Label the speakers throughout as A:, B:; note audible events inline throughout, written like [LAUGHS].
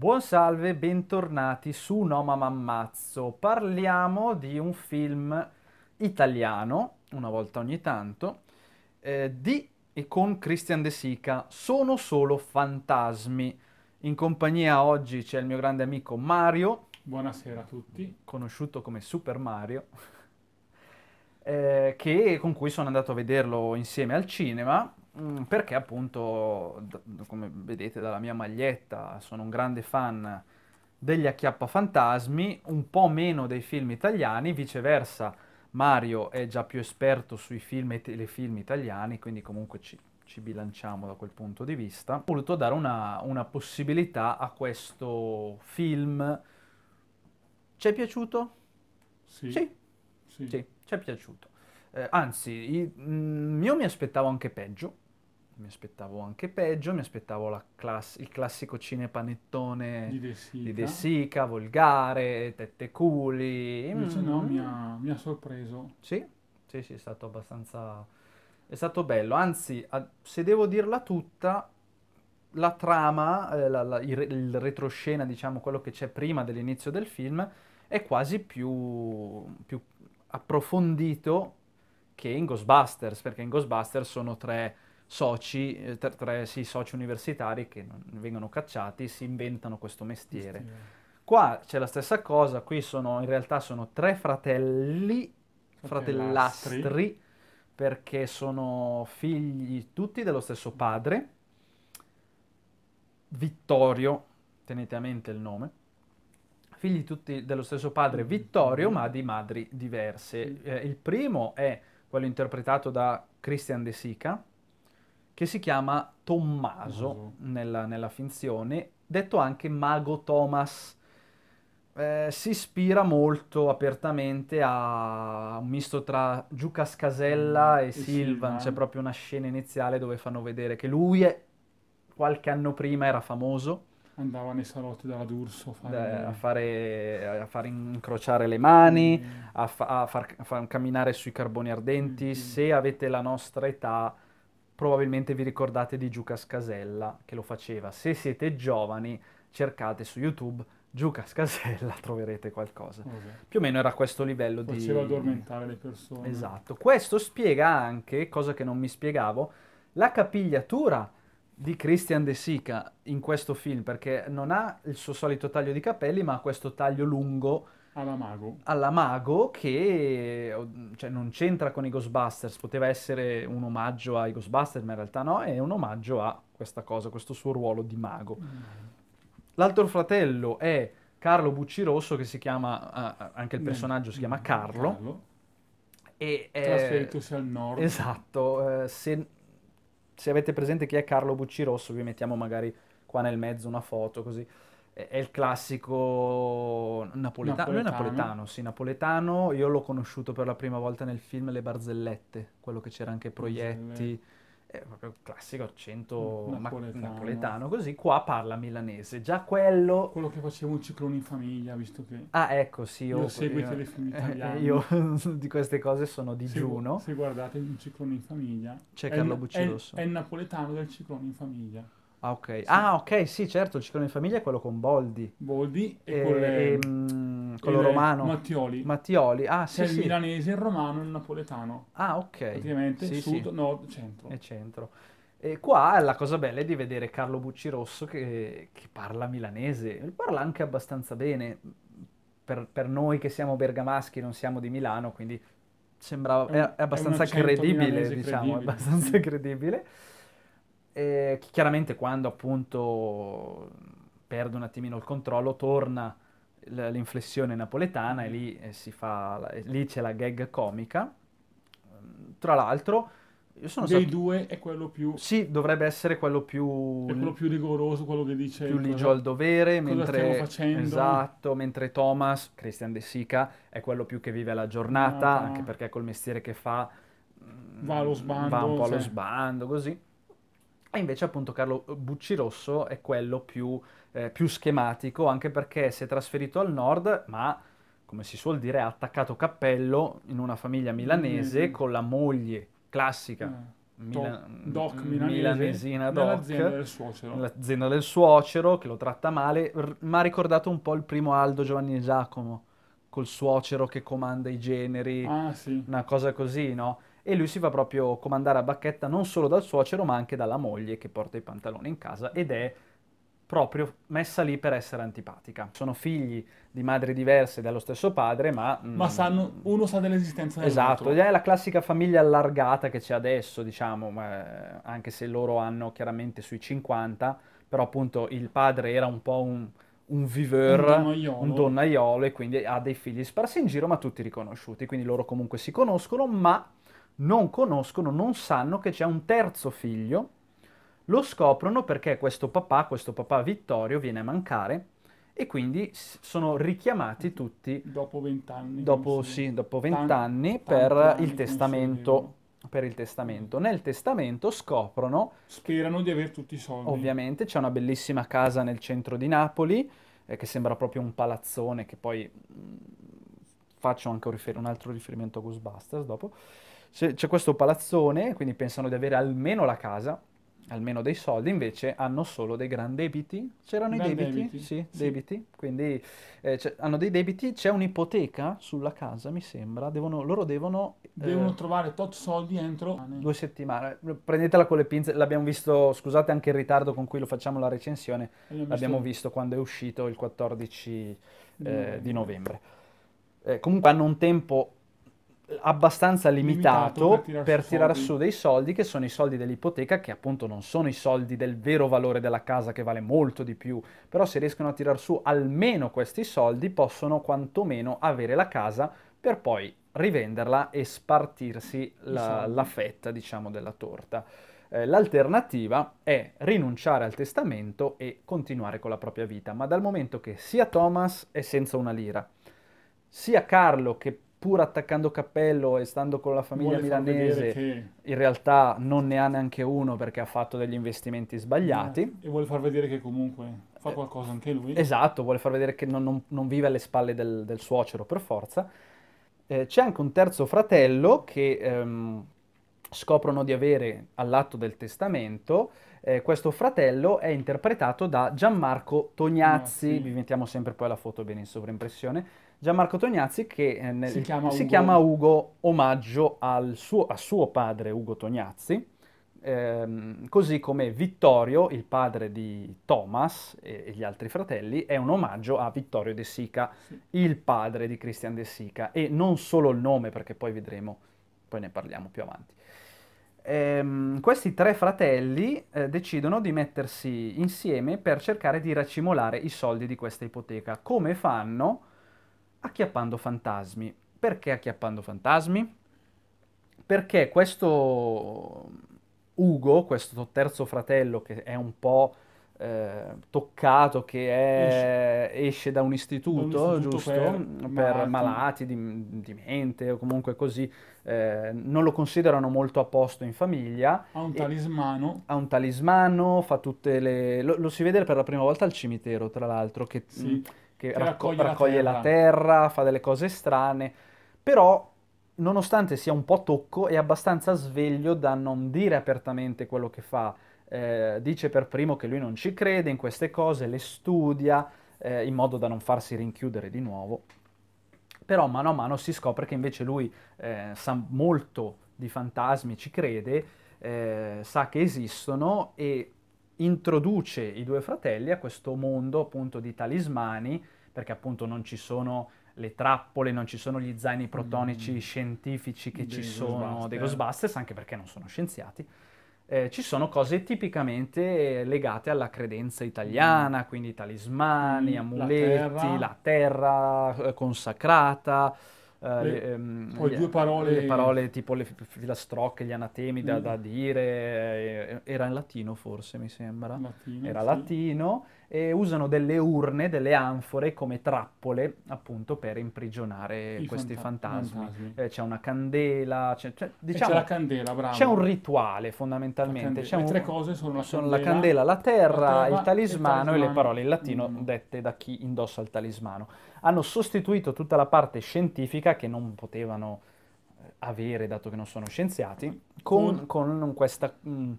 A: Buon salve, bentornati su No Mamma Ammazzo. Parliamo di un film italiano, una volta ogni tanto, eh, di e con Christian De Sica, Sono solo fantasmi. In compagnia oggi c'è il mio grande amico Mario. Buonasera a tutti. Conosciuto come Super Mario, [LAUGHS] eh, che, con cui sono andato a vederlo insieme al cinema Mm, perché appunto, come vedete dalla mia maglietta, sono un grande fan degli acchiappafantasmi, un po' meno dei film italiani, viceversa Mario è già più esperto sui film e telefilm italiani, quindi comunque ci, ci bilanciamo da quel punto di vista. Ho voluto dare una, una possibilità a questo film. Ci è piaciuto? Sì. Sì, sì. sì ci è piaciuto. Eh, anzi, mm, io mi aspettavo anche peggio, mi aspettavo anche peggio, mi aspettavo class- il classico cinepanettone di De Sica, di De Sica volgare, tette culi. Invece mm. no, mi ha, mi ha, sorpreso. Sì, sì, sì, è stato abbastanza... è stato bello, anzi, a... se devo dirla tutta, la trama, eh, la, la, il, il, retroscena, diciamo, quello che c'è prima dell'inizio del film, è quasi più, più approfondito che in Ghostbusters, perché in Ghostbusters sono tre soci, tra, eh, tra sì, soci universitari che non, vengono cacciati, si inventano questo mestiere. Sì. Qua c'è la stessa cosa, qui sono, in realtà sono tre fratelli, fratellastri, okay, perché sono figli tutti dello stesso padre, Vittorio, tenete a mente il nome, figli tutti dello stesso padre Vittorio, ma di madri diverse. Eh, il primo è quello interpretato da Christian De Sica, che si chiama Tommaso nella, nella finzione, detto anche Mago Thomas. Eh, si ispira molto apertamente a un misto tra Giucas Casella mm, e, e Silvan. C'è proprio una scena iniziale dove fanno vedere che lui è, qualche anno prima era famoso. Andava nei salotti della D'Urso a fare... A fare, a fare incrociare le mani, mm. a, fa, a, far, a, far, camminare sui carboni ardenti. Mm. mm. Se avete la nostra età probabilmente vi ricordate di Giucas Casella che lo faceva. Se siete giovani cercate su YouTube Giucas Casella, [LAUGHS] troverete qualcosa. Okay. Più o meno era questo livello Faceva di... Faceva addormentare le persone. Esatto. Questo spiega anche, cosa che non mi spiegavo, la capigliatura di Christian De Sica in questo film, perché non ha il suo solito taglio di capelli, ma ha questo taglio lungo alla Mago. Alla Mago che cioè, non c'entra con i Ghostbusters, poteva essere un omaggio ai Ghostbusters, ma in realtà no, è un omaggio a questa cosa, questo suo ruolo di mago. Mm. L'altro fratello è Carlo Bucci Rosso, che si chiama, uh, anche il mm. personaggio si chiama Carlo. Carlo. E, Trasferitosi eh, al nord. Esatto, eh, se, se avete presente chi è Carlo Bucci Rosso, vi mettiamo magari qua nel mezzo una foto così è il classico napoletano. Lui è napoletano, sì, napoletano. Io l'ho conosciuto per la prima volta nel film Le barzellette, quello che c'era anche Proietti. È proprio il classico accento napoletano. napoletano. Così qua parla milanese. Già quello. Quello che facevo un ciclone in famiglia, visto che. Ah, ecco, sì. Io, io seguo i eh, telefilm eh, italiani. Io [LAUGHS] di queste cose sono digiuno. Se, se guardate un ciclone in famiglia. C'è Carlo Bucci Rosso. È, è il napoletano del ciclone in famiglia. Ah ok. Sì. ah, ok, sì, certo, il ciclone in famiglia è quello con Boldi. Boldi e, e, ehm, e, e mh, quello romano. Mattioli. Mattioli, ah sì, C'è sì. il milanese, il romano e il napoletano. Ah, ok. Praticamente sì, sud, sì. nord, centro. E centro. E qua la cosa bella è di vedere Carlo Bucci Rosso che, che parla milanese, parla anche abbastanza bene. Per, per, noi che siamo bergamaschi, non siamo di Milano, quindi sembrava, è, è abbastanza è credibile, diciamo, credibile. abbastanza credibile eh, chiaramente quando appunto perde un attimino il controllo torna l'inflessione napoletana e mm-hmm. lì, eh, si fa, lì c'è la gag comica. Tra l'altro, io sono dei sap- due è quello più. Sì, dovrebbe essere quello più. È quello più rigoroso, quello che dice. Più ligio al dovere. mentre, Esatto, mentre Thomas, Christian De Sica, è quello più che vive la giornata, ah, anche perché col mestiere che fa. Va allo mm, sbando. Va un po' allo cioè. sbando, così. E invece appunto Carlo Bucci Rosso è quello più, eh, più schematico, anche perché si è trasferito al nord, ma come si suol dire, ha attaccato cappello in una famiglia milanese mm. con la moglie classica. Mm. Mila- doc, mm, milanesina doc, nell'azienda del suocero. L'azienda del suocero che lo tratta male, r- mi ha ricordato un po' il primo Aldo Giovanni Giacomo, col suocero che comanda i generi, ah, sì. una cosa così, no? e lui si fa proprio comandare a bacchetta non solo dal suocero ma anche dalla moglie che porta i pantaloni in casa ed è proprio messa lì per essere antipatica. Sono figli di madri diverse dallo stesso padre, ma... Mm, ma sanno, uno sa dell'esistenza del dell'altro. Esatto, è la classica famiglia allargata che c'è adesso, diciamo, eh, anche se loro hanno chiaramente sui 50, però appunto il padre era un po' un, un viveur, un donnaiolo. un donnaiolo, e quindi ha dei figli sparsi in giro, ma tutti riconosciuti, quindi loro comunque si conoscono, ma non conoscono, non sanno che c'è un terzo figlio, lo scoprono perché questo papà, questo papà Vittorio, viene a mancare e quindi sono richiamati mm. tutti dopo vent'anni, dopo, sì, dopo vent'anni Tan- per il testamento per il testamento. Nel testamento scoprono... Sperano di avere tutti i soldi. Ovviamente, c'è una bellissima casa nel centro di Napoli, eh, che sembra proprio un palazzone, che poi mh, mm, faccio anche un, rifer- un, altro riferimento a Ghostbusters dopo c'è questo palazzone, quindi pensano di avere almeno la casa, almeno dei soldi, invece hanno solo dei gran debiti. C'erano gran i debiti? debiti. Sì, sì, debiti. Quindi eh, hanno dei debiti, c'è un'ipoteca sulla casa, mi sembra. Devono, loro devono... Eh, devono eh, trovare tot soldi entro... Due settimane. Prendetela con le pinze, l'abbiamo visto, scusate anche il ritardo con cui lo facciamo la recensione, l'abbiamo visto, visto quando è uscito il 14 eh, di novembre. Eh, comunque hanno un tempo abbastanza limitato, limitato per, per tirare su dei soldi che sono i soldi dell'ipoteca che appunto non sono i soldi del vero valore della casa che vale molto di più però se riescono a tirar su almeno questi soldi possono quantomeno avere la casa per poi rivenderla e spartirsi la, la fetta diciamo della torta eh, L'alternativa è rinunciare al testamento e continuare con la propria vita, ma dal momento che sia Thomas è senza una lira, sia Carlo che pur attaccando cappello e stando con la famiglia Vuole milanese, che... in realtà non ne ha neanche uno perché ha fatto degli investimenti sbagliati. Eh, e vuole far vedere che comunque fa eh, qualcosa anche lui. Esatto, vuole far vedere che non, non, non vive alle spalle del, del suocero per forza. Eh, c'è anche un terzo fratello che ehm, scoprono di avere all'atto del testamento. Eh, questo fratello è interpretato da Gianmarco Tognazzi, no, sì. vi mettiamo sempre poi la foto bene in sovraimpressione Gianmarco Tognazzi che eh, nel, si, chiama, si Ugo. chiama, Ugo. omaggio al suo, a suo padre Ugo Tognazzi, ehm, così come Vittorio, il padre di Thomas e, e, gli altri fratelli, è un omaggio a Vittorio De Sica, sì. il padre di Christian De Sica, e non solo il nome perché poi vedremo, poi ne parliamo più avanti. Ehm, questi tre fratelli eh, decidono di mettersi insieme per cercare di racimolare i soldi di questa ipoteca. Come fanno? Acchiappando fantasmi. Perché acchiappando fantasmi? Perché questo Ugo, questo terzo fratello che è un po' eh, toccato, che è, esce. esce. da un istituto, un istituto giusto? Per, per malati, di, di, mente o comunque così, eh, non lo considerano molto a posto in famiglia. Ha un talismano. Ha un talismano, fa tutte le... Lo, lo, si vede per la prima volta al cimitero, tra l'altro, che... Sì. Mh, mm, che, che raccoglie, raccoglie la, terra. la terra, fa delle cose strane, però nonostante sia un po' tocco è abbastanza sveglio da non dire apertamente quello che fa. Eh, dice per primo che lui non ci crede in queste cose, le studia eh, in modo da non farsi rinchiudere di nuovo, però mano a mano si scopre che invece lui eh, sa molto di fantasmi, ci crede, eh, sa che esistono e introduce i due fratelli a questo mondo appunto di talismani, perché appunto non ci sono le trappole, non ci sono gli zaini mm. protonici mm. scientifici che dei ci sono dei Ghostbusters, anche perché non sono scienziati. Eh, ci sono cose tipicamente legate alla credenza italiana, mm. quindi talismani, amuleti, mm, la terra, la terra eh, consacrata, eh, le, le, ehm, poi gli, due parole... Le parole tipo le filastrocche, gli anatemi da, mm. da dire, eh, era in latino forse mi sembra, latino, era sì. latino e usano delle urne, delle anfore come trappole appunto per imprigionare I questi fantasmi. fantasmi. Eh, c'è una candela, c'è, c'è, diciamo, c'è la candela, bravo. C'è un rituale fondamentalmente. C'è un, le tre cose sono la, sono candela, la, candela, la terra, la terra il, talismano, il, e le parole in latino mm. dette da chi indossa il talismano. Hanno sostituito tutta la parte scientifica che non potevano eh, avere, dato che non sono scienziati, mm. con, con questa... Mh, mm,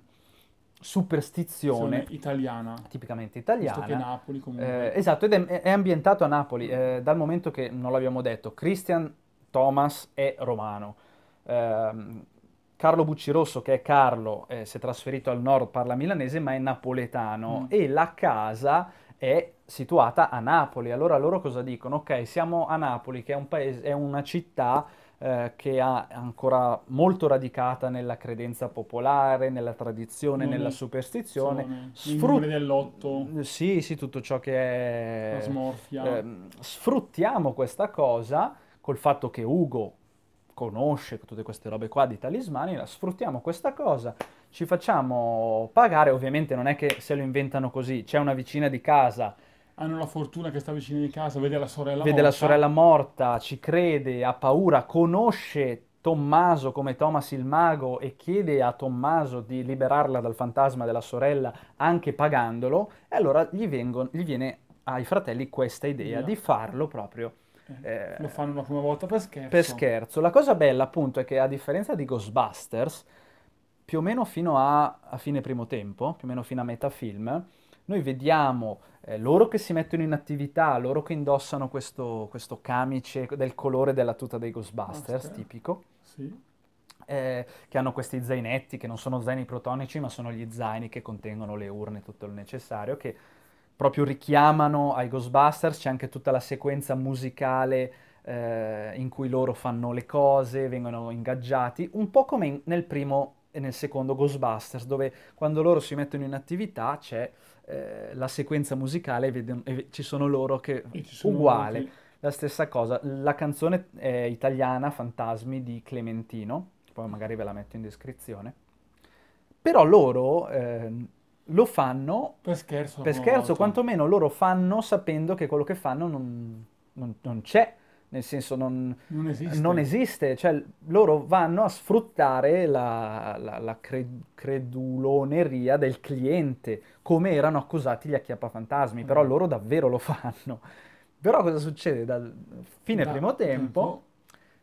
A: superstizione italiana tipicamente italiana che Napoli comunque eh, esatto ed è, è, ambientato a Napoli eh, dal momento che non l'abbiamo detto Christian Thomas è romano eh, Carlo Buccirosso che è Carlo eh, si è trasferito al nord parla milanese ma è napoletano mm. e la casa è situata a Napoli allora loro cosa dicono ok siamo a Napoli che è un paese è una città eh, che ha ancora molto radicata nella credenza popolare, nella tradizione, non nella superstizione. Sfrut- dell'otto. Sì, sì, tutto ciò che è... La smorfia. Eh, sfruttiamo questa cosa col fatto che Ugo conosce tutte queste robe qua di talismani, la sfruttiamo questa cosa, ci facciamo pagare, ovviamente non è che se lo inventano così, c'è una vicina di casa hanno la fortuna che sta vicino di casa, vede la sorella vede morta. la sorella morta, ci crede, ha paura, conosce Tommaso come Thomas il mago e chiede a Tommaso di liberarla dal fantasma della sorella anche pagandolo, e allora gli, vengono, gli viene ai fratelli questa idea yeah. di farlo proprio. Eh, eh, lo fanno una prima volta per scherzo. Per scherzo. La cosa bella appunto è che a differenza di Ghostbusters, più o meno fino a, a fine primo tempo, più o meno fino a metà film, noi vediamo eh, loro che si mettono in attività, loro che indossano questo, questo camice del colore della tuta dei Ghostbusters, Master. tipico. Sì. Eh, che hanno questi zainetti che non sono zaini protonici ma sono gli zaini che contengono le urne e tutto il necessario che proprio richiamano ai Ghostbusters c'è anche tutta la sequenza musicale eh, in cui loro fanno le cose vengono ingaggiati un po' come in, nel primo e nel secondo Ghostbusters, dove quando loro si mettono in attività c'è eh, la sequenza musicale e, vedono, e, ci sono loro che sono uguale, molti. la stessa cosa. La canzone è italiana Fantasmi di Clementino, poi magari ve la metto in descrizione. Però loro eh, lo fanno per scherzo, per scherzo quantomeno loro fanno sapendo che quello che fanno non, non, non c'è nel senso non, non esiste, non esiste. Cioè, loro vanno a sfruttare la, la, la cred- creduloneria del cliente, come erano accusati gli acchiappafantasmi, mm. però loro davvero lo fanno. Però cosa succede? Dal fine da, primo tempo,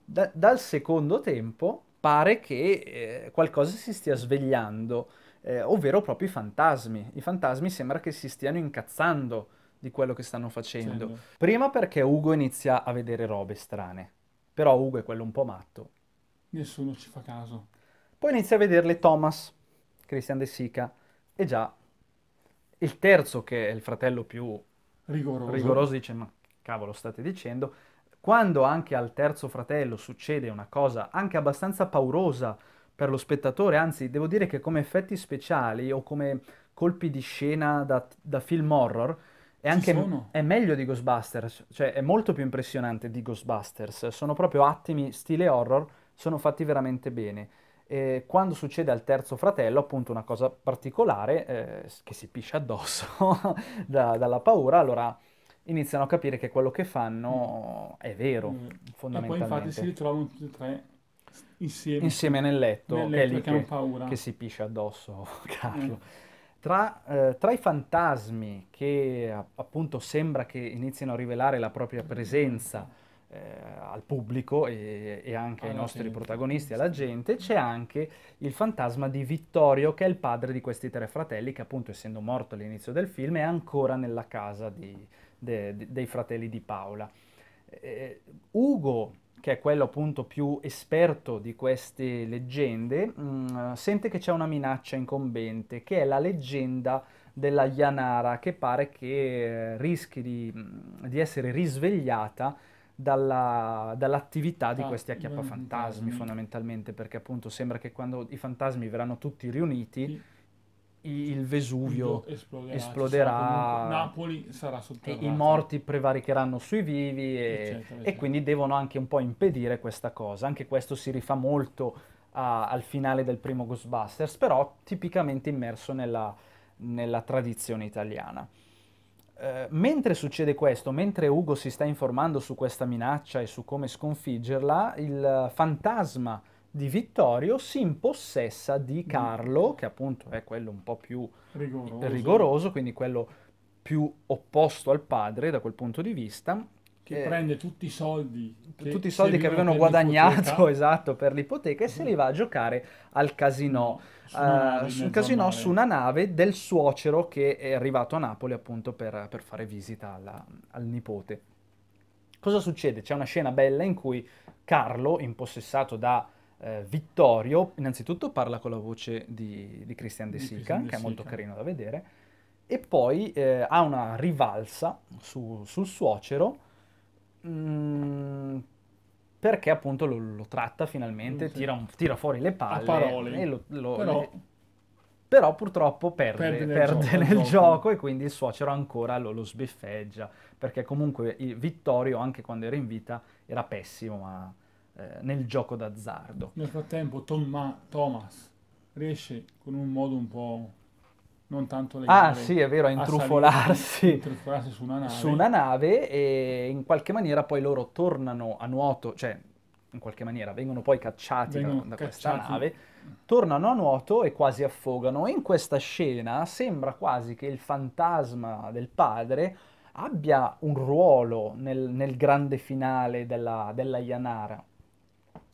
A: da, dal secondo tempo, pare che eh, qualcosa si stia svegliando, eh, ovvero proprio i fantasmi. I fantasmi sembra che si stiano incazzando di quello che stanno facendo. Sì, Prima perché Ugo inizia a vedere robe strane, però Ugo è quello un po' matto. Nessuno ci fa caso. Poi inizia a vederle Thomas, Christian De Sica, e già il terzo, che è il fratello più rigoroso, rigoroso dice ma cavolo state dicendo, quando anche al terzo fratello succede una cosa anche abbastanza paurosa per lo spettatore, anzi devo dire che come effetti speciali o come colpi di scena da, da film horror, è, anche, è meglio di Ghostbusters, cioè è molto più impressionante di Ghostbusters. Sono proprio attimi stile horror, sono fatti veramente bene. E quando succede al terzo fratello, appunto una cosa particolare eh, che si piscia addosso [LAUGHS] da, dalla paura, allora iniziano a capire che quello che fanno mm. è vero, mm. fondamentalmente. E poi infatti si ritrovano tutti e tre insieme. Insieme nel letto, nel letto che è lì che, che, che si piscia addosso [LAUGHS] Carlo. Mm. Tra, eh, tra, i fantasmi che appunto sembra che iniziano a rivelare la propria presenza eh, al pubblico e, e anche alla ai nostri gente. protagonisti, alla gente, c'è anche il fantasma di Vittorio che è il padre di questi tre fratelli che appunto essendo morto all'inizio del film è ancora nella casa di, de, de, dei fratelli di Paola. Eh, Ugo che è quello appunto più esperto di queste leggende, mh, mm, sente che c'è una minaccia incombente, che è la leggenda della Yanara, che pare che eh, rischi di, mm, di, essere risvegliata dalla, dall'attività di ah, questi acchiappafantasmi fondamentalmente, perché appunto sembra che quando i fantasmi verranno tutti riuniti... Sì il Vesuvio esploderà, esploderà Napoli sarà sotterrata. I morti prevaricheranno sui vivi e, eccetera, eccetera. e, quindi devono anche un po' impedire questa cosa. Anche questo si rifà molto a, al finale del primo Ghostbusters, però tipicamente immerso nella, nella tradizione italiana. Eh, mentre succede questo, mentre Ugo si sta informando su questa minaccia e su come sconfiggerla, il eh, fantasma di Vittorio si impossessa di mm. Carlo, che appunto è quello un po' più rigoroso, rigoroso quindi quello più opposto al padre da quel punto di vista. Che eh, prende tutti i soldi che, tutti i soldi che avevano guadagnato [LAUGHS] esatto, per l'ipoteca e se li mm. va a giocare al casino, su una, uh, casino su una nave del suocero che è arrivato a Napoli appunto per, per fare visita alla, al nipote. Cosa succede? C'è una scena bella in cui Carlo, impossessato da eh, Vittorio, innanzitutto parla con la voce di, di Christian De Sica, che è molto carino da vedere, e poi eh, ha una rivalsa su, sul suocero, mh, mm, perché appunto lo, lo tratta finalmente, sì. tira, un, tira, fuori le palle. A parole. Lo, lo, però... Le, però... purtroppo perde, perde nel, perde gioco, nel gioco. e quindi il suocero ancora lo, lo sbeffeggia, perché comunque Vittorio, anche quando era in vita, era pessimo, ma eh, nel gioco d'azzardo. Nel frattempo Tomma, Thomas riesce con un modo un po' non tanto legale. Ah sì, è vero, a intrufolarsi, intrufolarsi su, una su, una nave. e in qualche maniera poi loro tornano a nuoto, cioè in qualche maniera vengono poi cacciati vengono da, da cacciati. questa nave, tornano a nuoto e quasi affogano. E in questa scena sembra quasi che il fantasma del padre abbia un ruolo nel, nel grande finale della, della Yanara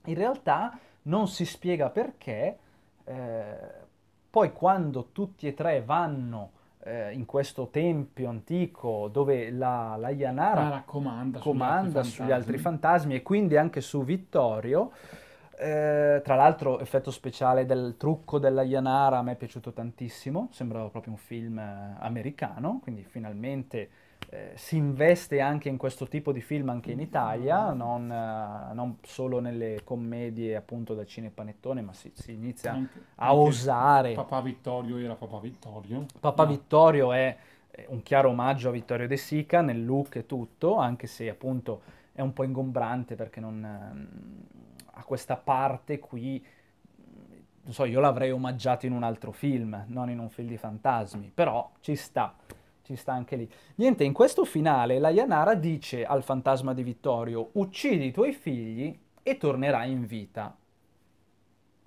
A: in realtà non si spiega perché eh, poi quando tutti e tre vanno eh, in questo tempio antico dove la, la Yanara la comanda, comanda sugli, altri sugli, altri fantasmi e quindi anche su Vittorio, eh, tra l'altro effetto speciale del trucco della Yanara a me è piaciuto tantissimo, sembrava proprio un film eh, americano, quindi finalmente eh, si investe anche in questo tipo di film anche in Italia, non, eh, non solo nelle commedie appunto da cinepanettone, ma si, si inizia anche, a anche osare. Papà Vittorio era Papà Vittorio. Papà no. Vittorio è un chiaro omaggio a Vittorio De Sica nel look e tutto, anche se appunto è un po' ingombrante perché non, ehm, ha questa parte qui non so, io l'avrei omaggiato in un altro film, non in un film di fantasmi, però ci sta ci sta anche lì. Niente, in questo finale la Yanara dice al fantasma di Vittorio, uccidi i tuoi figli e tornerai in vita.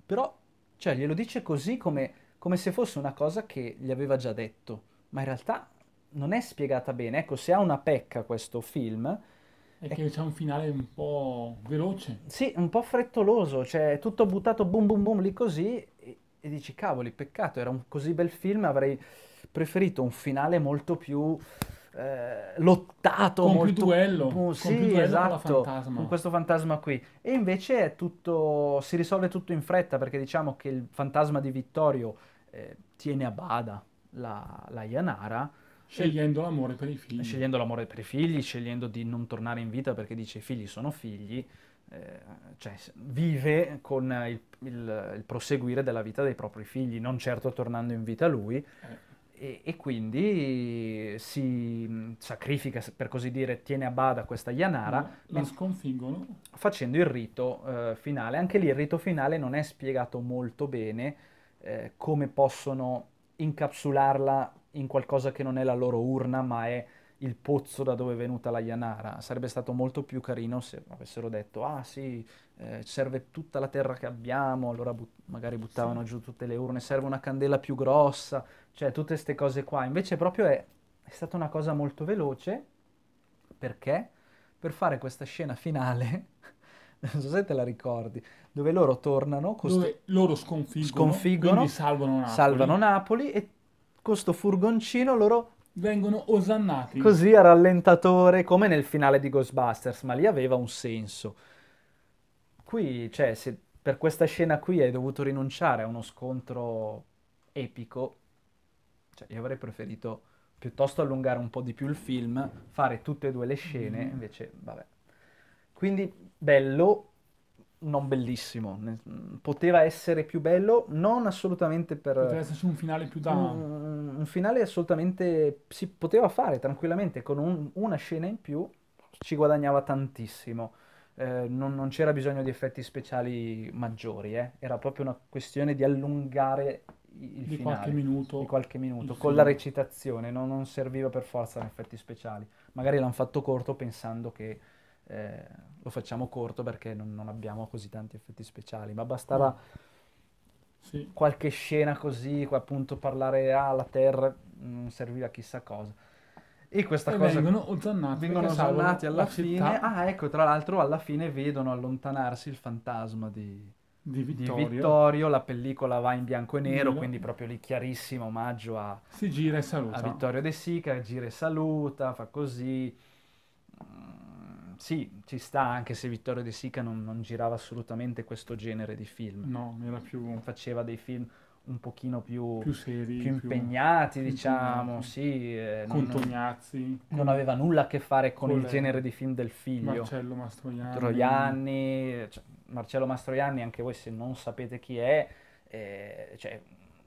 A: Però, cioè, glielo dice così come, come se fosse una cosa che gli aveva già detto, ma in realtà non è spiegata bene. Ecco, se ha una pecca questo film, è che c'è un finale un po' veloce. Sì, un po' frettoloso, cioè tutto buttato boom boom boom lì così e, e dici cavoli, peccato, era un così bel film, avrei preferito un finale molto più eh, lottato con molto più duello, uh, sì, con più duello esatto, con, con, questo fantasma qui. E invece è tutto si risolve tutto in fretta perché diciamo che il fantasma di Vittorio eh, tiene a bada la, la Yanara scegliendo l'amore per i figli. Scegliendo l'amore per i figli, scegliendo di non tornare in vita perché dice i figli sono figli, eh, cioè vive con il, il, il, proseguire della vita dei propri figli, non certo tornando in vita lui. Eh e, e, quindi si mm, sacrifica, per così dire, tiene a bada questa Yanara. No, la sconfiggono. Facendo il rito eh, finale. Anche lì il rito finale non è spiegato molto bene eh, come possono incapsularla in qualcosa che non è la loro urna, ma è il pozzo da dove è venuta la Yanara. Sarebbe stato molto più carino se avessero detto, ah sì, eh, serve tutta la terra che abbiamo, allora but- magari buttavano sì. giù tutte le urne, serve una candela più grossa, cioè tutte queste cose qua. Invece proprio è, è stata una cosa molto veloce, perché? Per fare questa scena finale, [LAUGHS] non so se te la ricordi, dove loro tornano, costo... dove loro sconfiggono, sconfiggono salvano Napoli. salvano Napoli e con sto furgoncino loro vengono osannati. Così a rallentatore, come nel finale di Ghostbusters, ma lì aveva un senso. Qui, cioè, se per questa scena qui hai dovuto rinunciare a uno scontro epico, cioè, io avrei preferito piuttosto allungare un po' di più il film, fare tutte e due le scene, mm-hmm. invece, vabbè. Quindi, bello, non bellissimo. Mm, poteva essere più bello, non assolutamente per... Poteva esserci un finale più da... Un, un finale assolutamente... Si poteva fare tranquillamente, con un, una scena in più ci guadagnava tantissimo. Eh, non, non, c'era bisogno di effetti speciali maggiori, eh. era proprio una questione di allungare il di, finale, qualche minuto, di qualche minuto con film. la recitazione, no? non serviva per forza effetti speciali. Magari l'hanno fatto corto pensando che eh, lo facciamo corto perché non, non, abbiamo così tanti effetti speciali, ma bastava oh. sì. qualche scena così, appunto parlare alla ah, Terra, non serviva chissà cosa. E questa e cosa vengono zannati, vengono zannati alla fine. Città. Ah, ecco, tra l'altro alla fine vedono allontanarsi il fantasma di, di Vittorio. di Vittorio. la pellicola va in bianco e nero, Nilo. quindi proprio lì chiarissimo omaggio a, si gira e saluta. a Vittorio De Sica, gira e saluta, fa così. Mm, sì, ci sta, anche se Vittorio De Sica non, non, girava assolutamente questo genere di film. No, era più... Faceva dei film un pochino più, più, seri, più impegnati, più diciamo, impegnati. sì. Eh, con non, Tognazzi. Non aveva nulla a che fare con, con il genere di film del figlio. Marcello Mastroianni. Troianni, cioè, Marcello Mastroianni, anche voi se non sapete chi è, eh, cioè,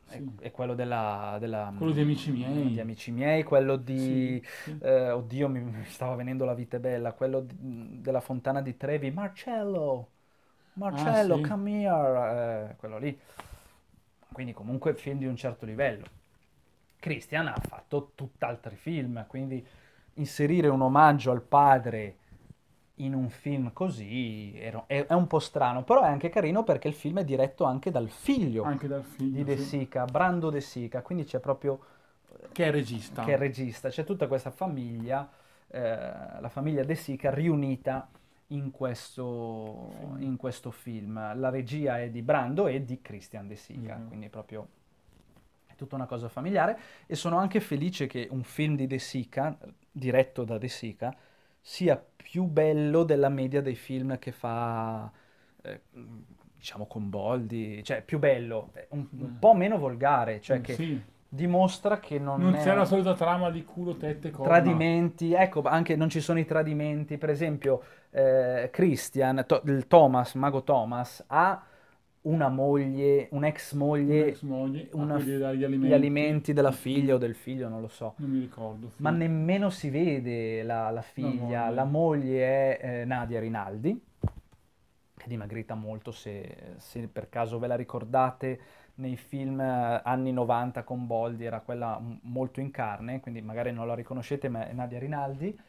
A: sì. è, è, quello della, della, mm, Quello di Amici Miei. Di Amici Miei, quello di... Sì, sì. Eh, oddio, mi, mi, stava venendo la vite bella, quello di, della Fontana di Trevi, Marcello! Marcello, ah, come here! Eh, quello lì. Quindi comunque film di un certo livello. Christian ha fatto tutt'altri film, quindi inserire un omaggio al padre in un film così è, è, un po' strano, però è anche carino perché il film è diretto anche dal figlio, anche dal figlio di De Sica, sì. Brando De Sica, quindi c'è proprio... Eh, che è regista. Che è regista, c'è tutta questa famiglia, eh, la famiglia De Sica riunita in questo, sì. in questo, film. La regia è di Brando e di Christian De Sica, mm-hmm. quindi proprio è tutta una cosa familiare e sono anche felice che un film di De Sica, diretto da De Sica, sia più bello della media dei film che fa, eh, diciamo, con Boldi, cioè più bello, eh, un, un mm. po' meno volgare, cioè mm, che sì. dimostra che non, non è... c'è la solita trama di culo, tette, corna. Tradimenti, ecco, anche non ci sono i tradimenti, per esempio eh, Christian, to- il Thomas, Mago Thomas, ha una moglie, un'ex moglie, un'ex moglie una, gli alimenti. alimenti. della figlia o del figlio, non lo so. Non mi ricordo. Sì. Ma nemmeno si vede la, la figlia. La moglie, la moglie è eh, Nadia Rinaldi, che è dimagrita molto, se, se, per caso ve la ricordate, nei film eh, anni 90 con Boldi era quella molto in carne, quindi magari non la riconoscete, ma è Nadia Rinaldi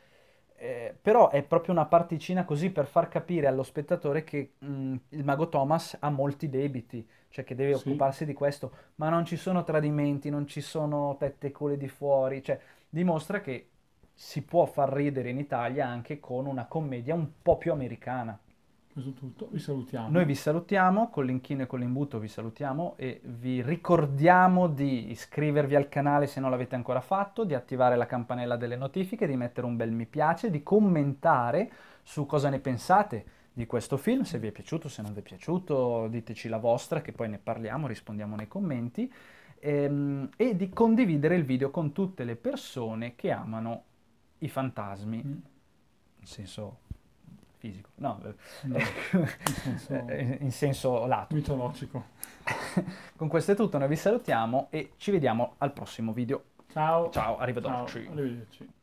A: eh, però è proprio una particina così per far capire allo spettatore che mh, mm, il mago Thomas ha molti debiti, cioè che deve sì. occuparsi di questo, ma non ci sono tradimenti, non ci sono tette e cole di fuori, cioè dimostra che si può far ridere in Italia anche con una commedia un po' più americana questo è tutto, vi salutiamo. Noi vi salutiamo, con l'inchino e con l'imbuto vi salutiamo e vi ricordiamo di iscrivervi al canale se non l'avete ancora fatto, di attivare la campanella delle notifiche, di mettere un bel mi piace, di commentare su cosa ne pensate di questo film, se vi è piaciuto, se non vi è piaciuto, diteci la vostra che poi ne parliamo, rispondiamo nei commenti ehm, e di condividere il video con tutte le persone che amano i fantasmi. Mm. In senso fisico, no, no [LAUGHS] eh, eh, in, senso... lato. Mitologico. [LAUGHS] Con questo è tutto, noi vi salutiamo e ci vediamo al prossimo video. Ciao. Ciao, arrivederci. Ciao, arrivederci.